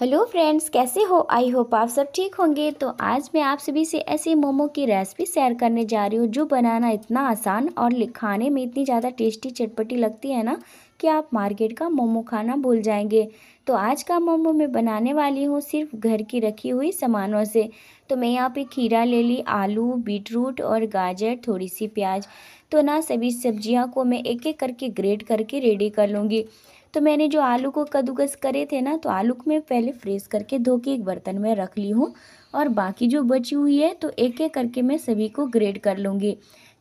hello friends कैसे हो I hope आप सब ठीक होंगे तो आज मैं आप सभी से ऐसे मोमो की रेसिपी शेयर करने जा रही हूँ जो बनाना इतना आसान और खाने में इतनी ज़्यादा टेस्टी चटपटी लगती है ना कि आप मार्केट का मोमो खाना भूल जाएंगे तो आज का मोमो मैं बनाने वाली हूँ सिर्फ घर की रखी हुई सामानों से तो मैं यहाँ पे खीरा ले ली आलू बीटरूट और गाजर थोड़ी सी प्याज तो ना सभी सब्जियाँ को मैं एक एक करके ग्रेट करके रेडी कर लूँगी तो मैंने जो आलू को कद्दूकस करे थे ना तो आलू को मैं पहले फ्रेश करके धो के एक बर्तन में रख ली हूँ और बाकी जो बची हुई है तो एक एक करके मैं सभी को ग्रेड कर लूँगी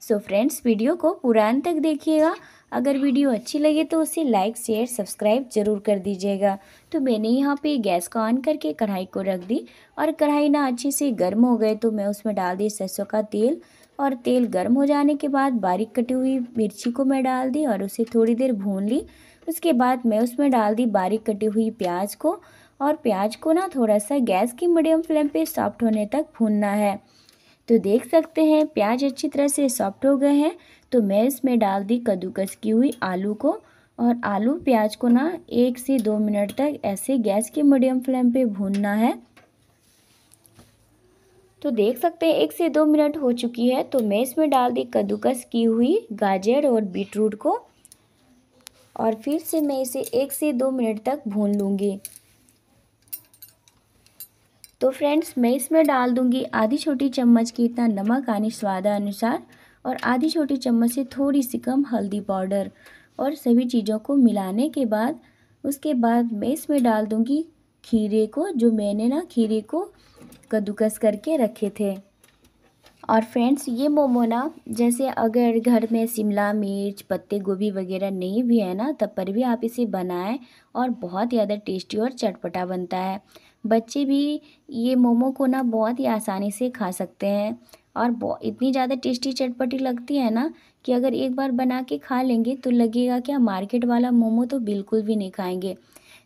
सो फ्रेंड्स वीडियो को पूरा अंत तक देखिएगा अगर वीडियो अच्छी लगे तो उसे लाइक शेयर सब्सक्राइब जरूर कर दीजिएगा तो मैंने यहाँ पे गैस को ऑन करके कढ़ाई को रख दी और कढ़ाई ना अच्छे से गर्म हो गए तो मैं उसमें डाल दी सरसों का तेल और तेल गर्म हो जाने के बाद बारीक कटी हुई मिर्ची को मैं डाल दी और उसे थोड़ी देर भून ली उसके बाद मैं उसमें डाल दी बारीक कटी हुई प्याज को और प्याज को ना थोड़ा सा गैस की मीडियम फ्लेम पे सॉफ्ट होने तक भूनना है तो देख सकते हैं प्याज अच्छी तरह से सॉफ्ट हो गए हैं तो मैं इसमें डाल दी कद्दूकस की हुई आलू को और आलू प्याज को ना एक से दो मिनट तक ऐसे गैस की मीडियम फ्लेम पे भूनना है तो देख सकते हैं एक से दो मिनट हो चुकी है तो मैं इसमें डाल दी कद्दूकस की हुई गाजर और बीटरूट को और फिर से मैं इसे एक से दो मिनट तक भून लूँगी तो फ्रेंड्स मैं इसमें डाल दूँगी आधी छोटी चम्मच की इतना नमक आने स्वादानुसार और आधी छोटी चम्मच से थोड़ी सी कम हल्दी पाउडर और सभी चीज़ों को मिलाने के बाद उसके बाद मैं इसमें डाल दूँगी खीरे को जो मैंने ना खीरे को कद्दूकस करके रखे थे और फ्रेंड्स ये मोमो ना जैसे अगर घर में शिमला मिर्च पत्ते गोभी वगैरह नहीं भी है ना तब पर भी आप इसे बनाएं और बहुत ज़्यादा टेस्टी और चटपटा बनता है बच्चे भी ये मोमो को ना बहुत ही आसानी से खा सकते हैं और इतनी ज़्यादा टेस्टी चटपटी लगती है ना कि अगर एक बार बना के खा लेंगे तो लगेगा क्या मार्केट वाला मोमो तो बिल्कुल भी नहीं खाएंगे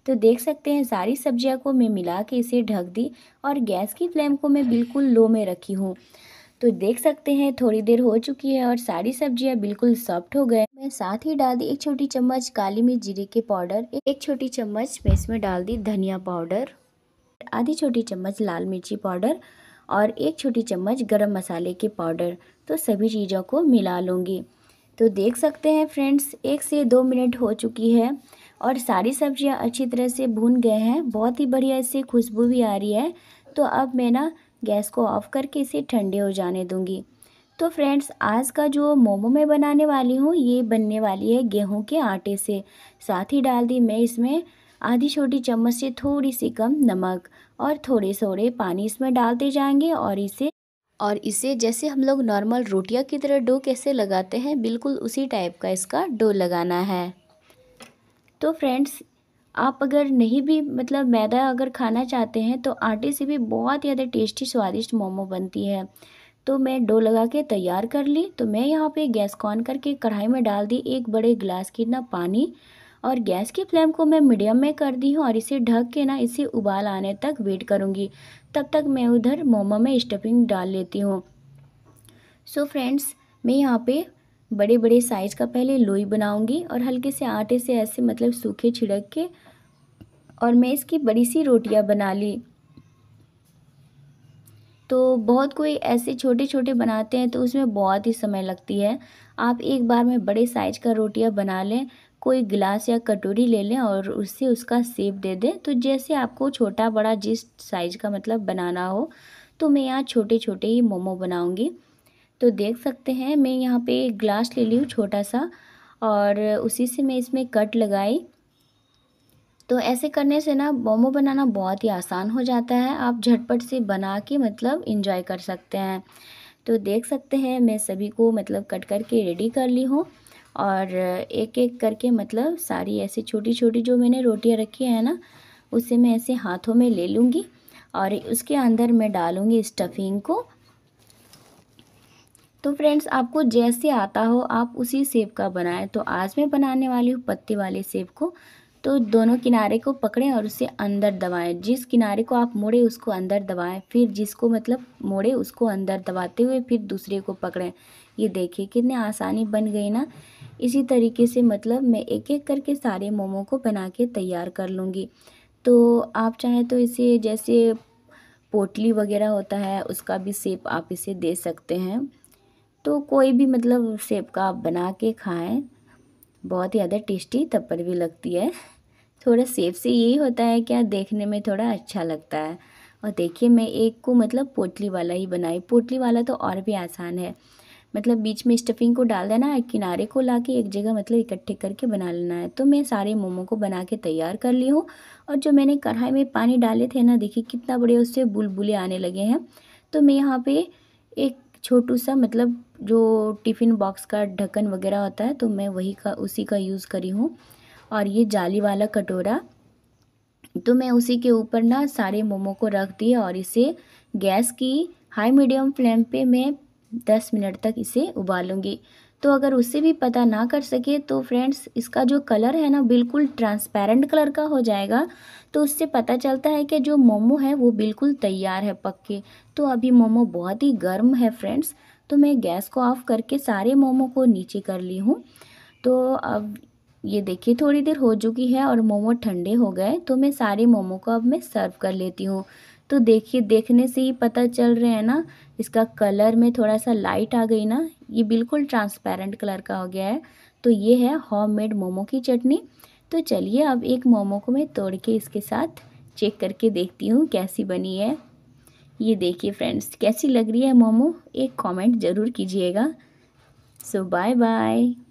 तो देख सकते हैं सारी सब्जियां को मैं मिला के इसे ढक दी और गैस की फ्लेम को मैं बिल्कुल लो में रखी हूँ तो देख सकते हैं थोड़ी देर हो चुकी है और सारी सब्जियां बिल्कुल सॉफ्ट हो गए मैं साथ ही डाल दी एक छोटी चम्मच काली मिर्च जीरे के पाउडर एक छोटी चम्मच मैं इसमें डाल दी धनिया पाउडर आधी छोटी चम्मच लाल मिर्ची पाउडर और एक छोटी चम्मच गरम मसाले के पाउडर तो सभी चीज़ों को मिला लूँगी तो देख सकते हैं फ्रेंड्स एक से दो मिनट हो चुकी है और सारी सब्जियां अच्छी तरह से भून गए हैं बहुत ही बढ़िया इससे खुशबू भी आ रही है तो अब मैं ना गैस को ऑफ़ करके इसे ठंडे हो जाने दूंगी तो फ्रेंड्स आज का जो मोमो मैं बनाने वाली हूँ ये बनने वाली है गेहूँ के आटे से साथ ही डाल दी मैं इसमें आधी छोटी चम्मच से थोड़ी सी कम नमक और थोड़े थोड़े पानी इसमें डालते जाएंगे और इसे और इसे जैसे हम लोग नॉर्मल रोटियाँ की तरह डो कैसे लगाते हैं बिल्कुल उसी टाइप का इसका डो लगाना है तो फ्रेंड्स आप अगर नहीं भी मतलब मैदा अगर खाना चाहते हैं तो आटे से भी बहुत ज़्यादा टेस्टी स्वादिष्ट मोमो बनती है तो मैं डो लगा के तैयार कर ली तो मैं यहाँ पे गैस ऑन करके कढ़ाई में डाल दी एक बड़े गिलास की ना पानी और गैस की फ्लेम को मैं मीडियम में कर दी हूँ और इसे ढक के ना इसे उबाल आने तक वेट करूँगी तब तक मैं उधर मोमो में स्टफिंग डाल लेती हूँ सो फ्रेंड्स मैं यहाँ पे बड़े बड़े साइज़ का पहले लोई बनाऊंगी और हल्के से आटे से ऐसे मतलब सूखे छिड़क के और मैं इसकी बड़ी सी रोटियां बना ली तो बहुत कोई ऐसे छोटे छोटे बनाते हैं तो उसमें बहुत ही समय लगती है आप एक बार में बड़े साइज़ का रोटियां बना लें कोई गिलास या कटोरी ले लें और उससे उसका सेप दे दें तो जैसे आपको छोटा बड़ा जिस साइज़ का मतलब बनाना हो तो मैं यहाँ छोटे छोटे ही मोमो बनाऊँगी तो देख सकते हैं मैं यहाँ पर एक गिलास ले ली हूँ छोटा सा और उसी से मैं इसमें कट लगाई तो ऐसे करने से ना मोमो बनाना बहुत ही आसान हो जाता है आप झटपट से बना के मतलब इंजॉय कर सकते हैं तो देख सकते हैं मैं सभी को मतलब कट करके रेडी कर ली हूँ और एक एक करके मतलब सारी ऐसी छोटी छोटी जो मैंने रोटियाँ रखी है ना उसे मैं ऐसे हाथों में ले लूँगी और उसके अंदर मैं डालूँगी स्टफिंग को तो फ्रेंड्स आपको जैसे आता हो आप उसी सेब का बनाएं तो आज मैं बनाने वाली हूँ पत्ते वाले सेब को तो दोनों किनारे को पकड़ें और उसे अंदर दबाएं जिस किनारे को आप मोड़े उसको अंदर दबाएं फिर जिसको मतलब मोड़े उसको अंदर दबाते हुए फिर दूसरे को पकड़ें ये देखिए कितने आसानी बन गई ना इसी तरीके से मतलब मैं एक एक करके सारे मोमो को बना के तैयार कर लूँगी तो आप चाहें तो इसे जैसे पोटली वगैरह होता है उसका भी सेप आप इसे दे सकते हैं तो कोई भी मतलब सेप का आप बना के खाएँ बहुत ज़्यादा टेस्टी तपर भी लगती है थोड़ा सेब से यही होता है क्या देखने में थोड़ा अच्छा लगता है और देखिए मैं एक को मतलब पोटली वाला ही बनाई पोटली वाला तो और भी आसान है मतलब बीच में स्टफिंग को डाल देना है किनारे को ला के एक जगह मतलब इकट्ठे करके बना लेना है तो मैं सारे मोमो को बना के तैयार कर ली हूँ और जो मैंने कढ़ाई में पानी डाले थे ना देखिए कितना बड़े उससे बुलबुले आने लगे हैं तो मैं यहाँ पे एक छोटू सा मतलब जो टिफ़िन बॉक्स का ढक्कन वगैरह होता है तो मैं वही का उसी का यूज़ करी हूँ और ये जाली वाला कटोरा तो मैं उसी के ऊपर ना सारे मोमो को रख दिए और इसे गैस की हाई मीडियम फ्लेम पे मैं दस मिनट तक इसे उबालूँगी तो अगर उससे भी पता ना कर सके तो फ्रेंड्स इसका जो कलर है ना बिल्कुल ट्रांसपेरेंट कलर का हो जाएगा तो उससे पता चलता है कि जो मोमो है वो बिल्कुल तैयार है पक्के तो अभी मोमो बहुत ही गर्म है फ्रेंड्स तो मैं गैस को ऑफ़ करके सारे मोमो को नीचे कर ली हूँ तो अब ये देखिए थोड़ी देर हो चुकी है और मोमो ठंडे हो गए तो मैं सारे मोमो को अब मैं सर्व कर लेती हूँ तो देखिए देखने से ही पता चल रहा है ना इसका कलर में थोड़ा सा लाइट आ गई ना ये बिल्कुल ट्रांसपेरेंट कलर का हो गया है तो ये है होम मेड मोमो की चटनी तो चलिए अब एक मोमो को मैं तोड़ के इसके साथ चेक करके देखती हूँ कैसी बनी है ये देखिए फ्रेंड्स कैसी लग रही है मोमो एक कमेंट ज़रूर कीजिएगा सो बाय बाय